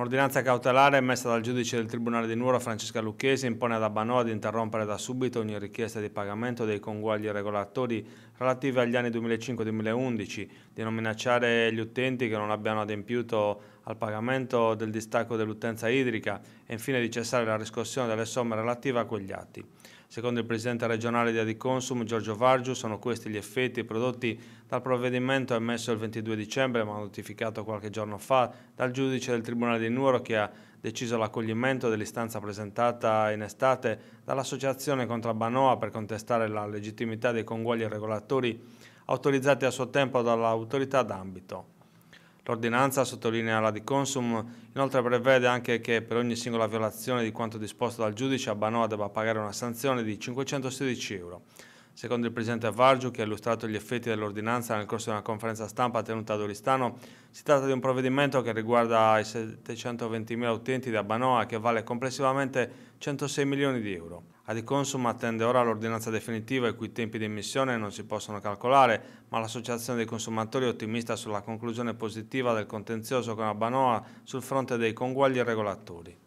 Un'ordinanza cautelare emessa dal giudice del Tribunale di Nuoro Francesca Lucchesi impone ad Abbanoa di interrompere da subito ogni richiesta di pagamento dei conguagli regolatori relativi agli anni 2005-2011, di non minacciare gli utenti che non abbiano adempiuto al pagamento del distacco dell'utenza idrica e infine di cessare la riscossione delle somme relative a quegli atti. Secondo il presidente regionale di Adiconsum, Giorgio Vargiu, sono questi gli effetti prodotti dal provvedimento emesso il 22 dicembre, ma notificato qualche giorno fa dal giudice del Tribunale di Nuoro che ha deciso l'accoglimento dell'istanza presentata in estate dall'associazione contro Banoa per contestare la legittimità dei conguagli regolatori autorizzati a suo tempo dall'autorità d'ambito. L'ordinanza, sottolinea la di Consum, inoltre prevede anche che per ogni singola violazione di quanto disposto dal giudice Abbanoa debba pagare una sanzione di 516 euro. Secondo il Presidente Vargiu, che ha illustrato gli effetti dell'ordinanza nel corso di una conferenza stampa tenuta ad Oristano, si tratta di un provvedimento che riguarda i 720.000 utenti di Abanoa, che vale complessivamente 106 milioni di euro. Adiconsum attende ora l'ordinanza definitiva i cui tempi di emissione non si possono calcolare, ma l'Associazione dei consumatori è ottimista sulla conclusione positiva del contenzioso con Abanoa sul fronte dei conguagli regolatori.